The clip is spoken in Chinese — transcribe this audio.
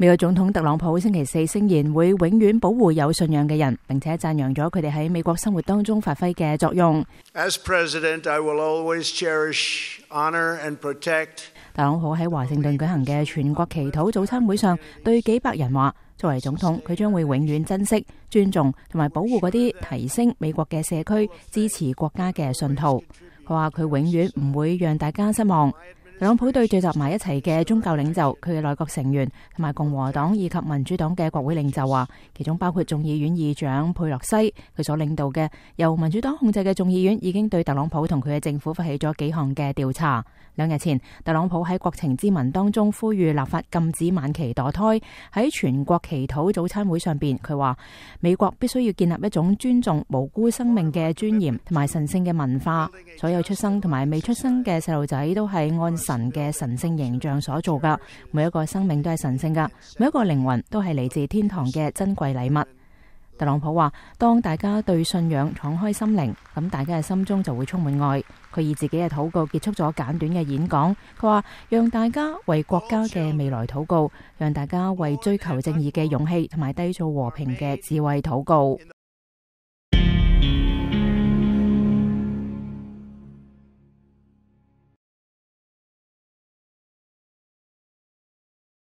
美国总统特朗普星期四声言会永远保护有信仰嘅人，并且赞扬咗佢哋喺美国生活当中发挥嘅作用。As always and president, cherish, protect. honor I will 特朗普喺华盛顿举行嘅全国祈祷早餐会上，对几百人话：，作为总统，佢将会永远珍惜、尊重同埋保护嗰啲提升美国嘅社区、支持国家嘅信徒。佢话佢永远唔会让大家失望。特朗普對聚集埋一齊嘅宗教領袖、佢嘅內閣成員同埋共和黨以及民主黨嘅國會領袖話，其中包括眾議院議長佩洛西。佢所領導嘅由民主黨控制嘅眾議院已經對特朗普同佢嘅政府發起咗幾項嘅調查。兩日前，特朗普喺國情之文當中呼籲立法禁止晚期墮胎。喺全國祈禱早餐會上边，佢話美國必須要建立一種尊重無辜生命嘅尊嚴同埋神圣嘅文化。所有出生同埋未出生嘅細路仔都係按。神嘅神圣形象所做噶，每一个生命都系神圣噶，每一个灵魂都系嚟自天堂嘅珍贵礼物。特朗普话：，当大家对信仰敞开心灵，咁大家嘅心中就会充满爱。佢以自己嘅祷告结束咗简短嘅演讲。佢话：，让大家为国家嘅未来祷告，让大家为追求正义嘅勇气同埋低诉和平嘅智慧祷告。